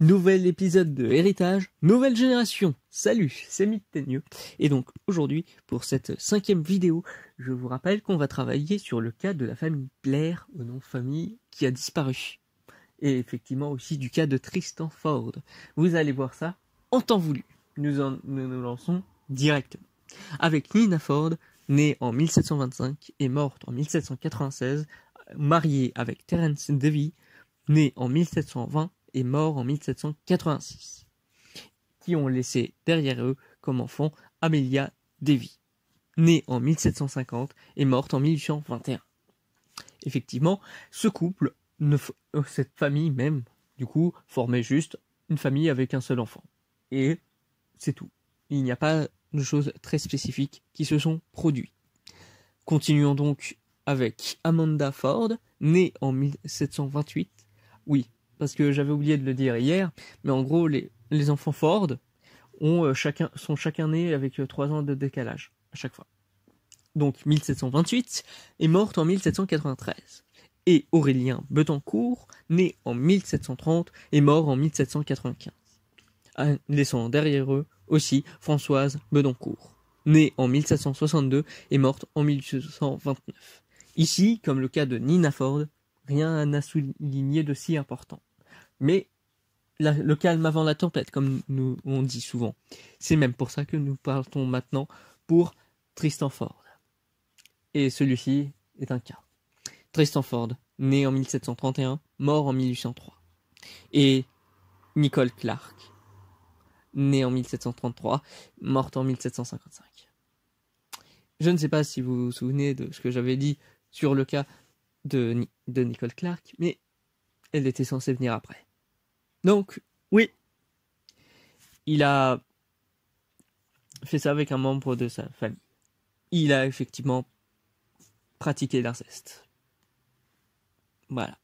Nouvel épisode de Héritage, nouvelle génération. Salut, c'est Mittenio. Et donc aujourd'hui, pour cette cinquième vidéo, je vous rappelle qu'on va travailler sur le cas de la famille Blair, au nom famille, qui a disparu. Et effectivement aussi du cas de Tristan Ford. Vous allez voir ça en temps voulu. Nous en, nous, lançons directement. Avec Nina Ford, née en 1725 et morte en 1796, mariée avec Terence Davy, née en 1720 est mort en 1786, qui ont laissé derrière eux comme enfant Amelia Davy. née en 1750 et morte en 1821. Effectivement, ce couple, ne euh, cette famille même, du coup, formait juste une famille avec un seul enfant. Et c'est tout. Il n'y a pas de choses très spécifiques qui se sont produits. Continuons donc avec Amanda Ford, née en 1728. Oui, parce que j'avais oublié de le dire hier, mais en gros, les, enfants Ford ont, euh, chacun, sont chacun nés avec 3 euh, ans de décalage, à chaque fois. Donc 1728 est morte en 1793. Et Aurélien Betancourt, né en 1730, est mort en 1795. Laissant derrière eux aussi Françoise Betancourt, née en 1762 et morte en 1829. Ici, comme le cas de Nina Ford, rien n'a souligné de si important mais le calme avant la tempête, comme nous on dit souvent. C'est même pour ça que nous partons maintenant pour Tristan Ford. Et celui-ci est un cas. Tristan Ford, né en 1731, mort en 1803. Et Nicole Clark, née en 1733, morte en 1755. Je ne sais pas si vous vous souvenez de ce que j'avais dit sur le cas de, de Nicole Clark, mais elle était censée venir après. Donc, oui, il a fait ça avec un membre de sa famille. Il a effectivement pratiqué l'inceste. Voilà.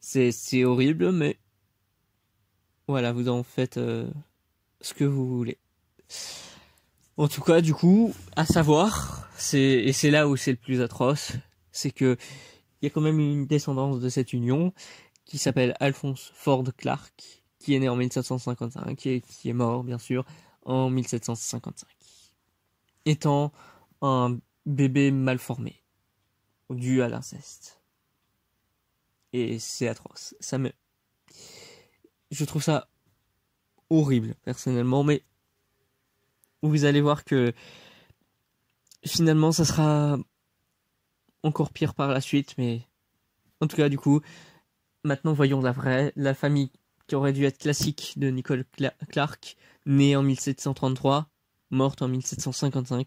C'est horrible, mais voilà, vous en faites euh, ce que vous voulez. En tout cas, du coup, à savoir, et c'est là où c'est le plus atroce, c'est que il y a quand même une descendance de cette union qui s'appelle Alphonse Ford Clark, qui est né en 1755 Et qui est mort, bien sûr, en 1755. Étant un bébé mal formé, dû à l'inceste. Et c'est atroce. Ça me. Je trouve ça horrible, personnellement, mais vous allez voir que finalement, ça sera encore pire par la suite, mais en tout cas, du coup, Maintenant, voyons la vraie, la famille qui aurait dû être classique de Nicole Clark, née en 1733, morte en 1755,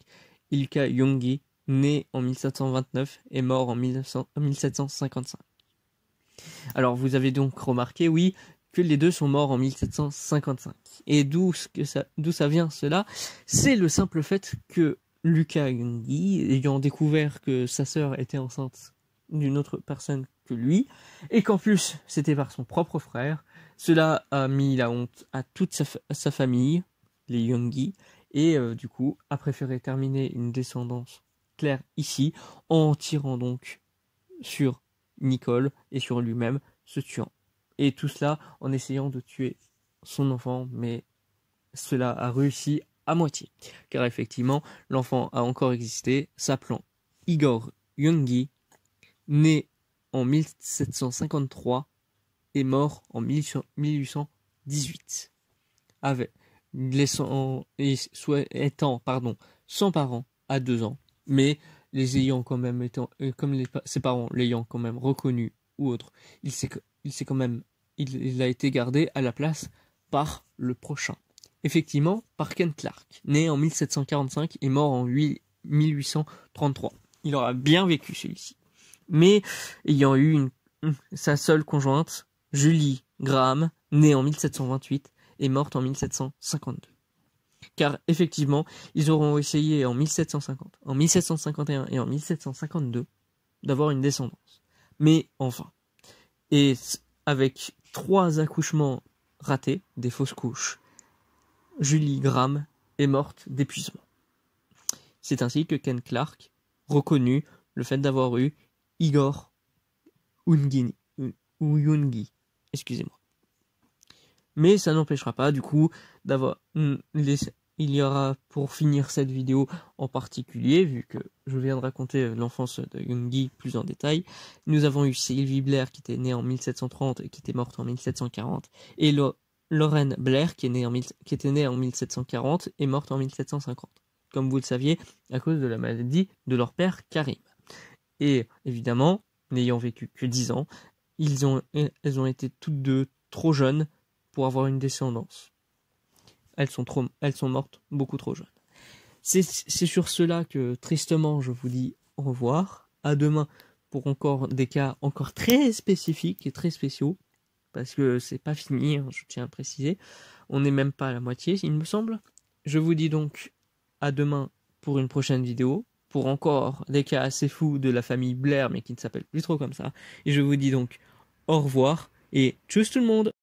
Ilka Youngi, née en 1729 et mort en 1755. Alors vous avez donc remarqué, oui, que les deux sont morts en 1755. Et d'où ça, vient cela C'est le simple fait que Lucas Youngi, ayant découvert que sa sœur était enceinte d'une autre personne que lui, et qu'en plus c'était par son propre frère, cela a mis la honte à toute sa, famille, les Youngi et euh, du coup a préféré terminer une descendance claire ici, en tirant donc sur Nicole et sur lui-même, se tuant. Et tout cela en essayant de tuer son enfant, mais cela a réussi à moitié. Car effectivement, l'enfant a encore existé, s'appelant Igor Youngi né en 1753 et mort en 1818, avait, étant pardon, sans parents à deux ans, mais les ayant quand même étant, euh, comme ses parents l'ayant quand même reconnu ou autre, il s'est, quand même, il, a été gardé à la place par le prochain. Effectivement, par Ken Clark, né en 1745 et mort en 1833. Il aura bien vécu celui-ci mais ayant eu sa seule conjointe, Julie Graham, née en 1728 et morte en 1752. Car effectivement, ils auront essayé en 1750, en 1751 et en 1752 d'avoir une descendance. Mais enfin. Et avec trois accouchements ratés, des fausses couches, Julie Graham est morte d'épuisement. C'est ainsi que Ken Clark reconnut le fait d'avoir eu Igor ou excusez-moi. Mais ça n'empêchera pas, du coup, d'avoir. Hmm, il y aura pour finir cette vidéo en particulier, vu que je viens de raconter euh, l'enfance de Yungi plus en détail. Nous avons eu Sylvie Blair qui était née en 1730 et qui était morte en 1740, et Lorraine Blair qui, est en qui était née en 1740 et morte en 1750, comme vous le saviez, à cause de la maladie de leur père Karim. Et évidemment, n'ayant vécu que 10 ans, ils ont, elles ont été toutes deux trop jeunes pour avoir une descendance. Elles sont, elles sont mortes beaucoup trop jeunes. C'est sur cela que tristement je vous dis au revoir. À demain pour encore des cas encore très spécifiques et très spéciaux. Parce que c'est pas fini, hein, je tiens à préciser. On n'est même pas à la moitié, il me semble. Je vous dis donc à demain pour une prochaine vidéo pour encore des cas assez fous de la famille Blair, mais qui ne s'appelle plus trop comme ça. Et je vous dis donc au revoir et tchuss tout le monde